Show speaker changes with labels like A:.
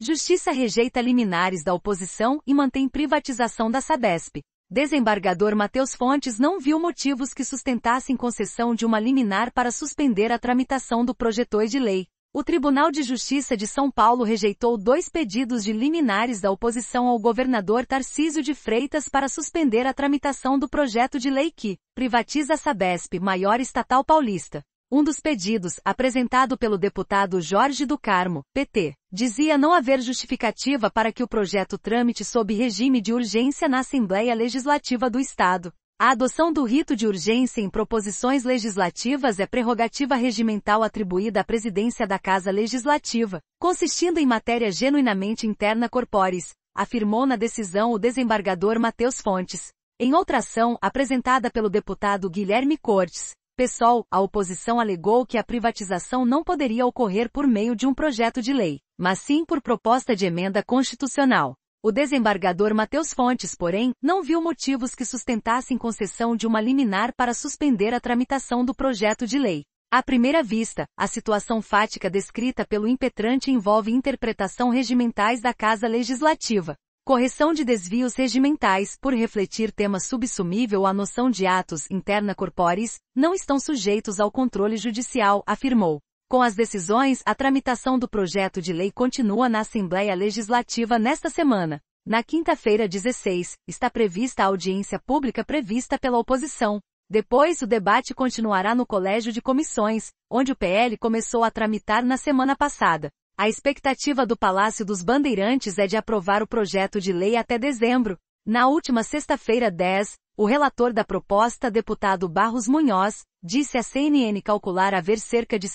A: Justiça rejeita liminares da oposição e mantém privatização da Sabesp. Desembargador Matheus Fontes não viu motivos que sustentassem concessão de uma liminar para suspender a tramitação do projetor de lei. O Tribunal de Justiça de São Paulo rejeitou dois pedidos de liminares da oposição ao governador Tarcísio de Freitas para suspender a tramitação do projeto de lei que privatiza a Sabesp, maior estatal paulista. Um dos pedidos, apresentado pelo deputado Jorge do Carmo, PT, dizia não haver justificativa para que o projeto trâmite sob regime de urgência na Assembleia Legislativa do Estado. A adoção do rito de urgência em proposições legislativas é prerrogativa regimental atribuída à presidência da Casa Legislativa, consistindo em matéria genuinamente interna corporis, afirmou na decisão o desembargador Matheus Fontes. Em outra ação, apresentada pelo deputado Guilherme Cortes, PSOL, a oposição alegou que a privatização não poderia ocorrer por meio de um projeto de lei, mas sim por proposta de emenda constitucional. O desembargador Matheus Fontes, porém, não viu motivos que sustentassem concessão de uma liminar para suspender a tramitação do projeto de lei. À primeira vista, a situação fática descrita pelo impetrante envolve interpretação regimentais da Casa Legislativa, Correção de desvios regimentais, por refletir tema subsumível à noção de atos interna corporis, não estão sujeitos ao controle judicial, afirmou. Com as decisões, a tramitação do projeto de lei continua na Assembleia Legislativa nesta semana. Na quinta-feira 16, está prevista a audiência pública prevista pela oposição. Depois, o debate continuará no Colégio de Comissões, onde o PL começou a tramitar na semana passada. A expectativa do Palácio dos Bandeirantes é de aprovar o projeto de lei até dezembro. Na última sexta-feira 10, o relator da proposta, deputado Barros Munhoz, disse à CNN calcular haver cerca de